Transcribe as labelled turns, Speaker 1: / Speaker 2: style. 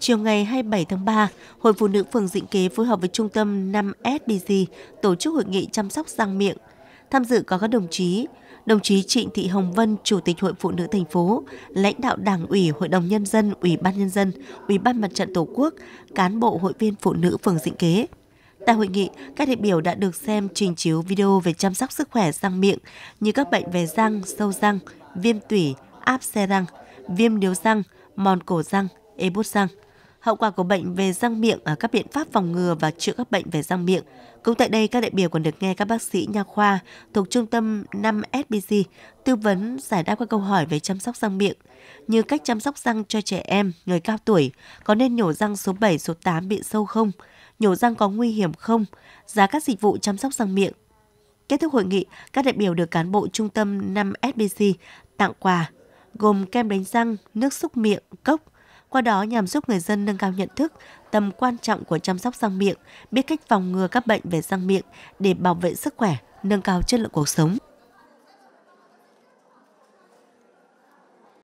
Speaker 1: Chiều ngày 27 tháng 3, Hội Phụ nữ phường Dĩnh Kế phối hợp với Trung tâm 5SBG tổ chức hội nghị chăm sóc răng miệng. Tham dự có các đồng chí, đồng chí Trịnh Thị Hồng Vân, Chủ tịch Hội Phụ nữ thành phố, lãnh đạo Đảng ủy, Hội đồng Nhân dân, Ủy ban Nhân dân, Ủy ban Mặt trận Tổ quốc, cán bộ hội viên phụ nữ phường Dĩnh Kế. Tại hội nghị, các đại biểu đã được xem trình chiếu video về chăm sóc sức khỏe răng miệng như các bệnh về răng, sâu răng, viêm tủy, áp xe răng, viêm điếu răng, mòn cổ răng, ê bút răng hậu quả của bệnh về răng miệng ở à, các biện pháp phòng ngừa và chữa các bệnh về răng miệng. Cũng tại đây, các đại biểu còn được nghe các bác sĩ nha khoa thuộc trung tâm 5 SBC tư vấn giải đáp các câu hỏi về chăm sóc răng miệng, như cách chăm sóc răng cho trẻ em, người cao tuổi, có nên nhổ răng số 7, số 8 bị sâu không, nhổ răng có nguy hiểm không, giá các dịch vụ chăm sóc răng miệng. Kết thúc hội nghị, các đại biểu được cán bộ trung tâm 5 SBC tặng quà gồm kem đánh răng, nước xúc miệng, cốc, qua đó nhằm giúp người dân nâng cao nhận thức, tầm quan trọng của chăm sóc răng miệng, biết cách phòng ngừa các bệnh về răng miệng để bảo vệ sức khỏe, nâng cao chất lượng cuộc sống.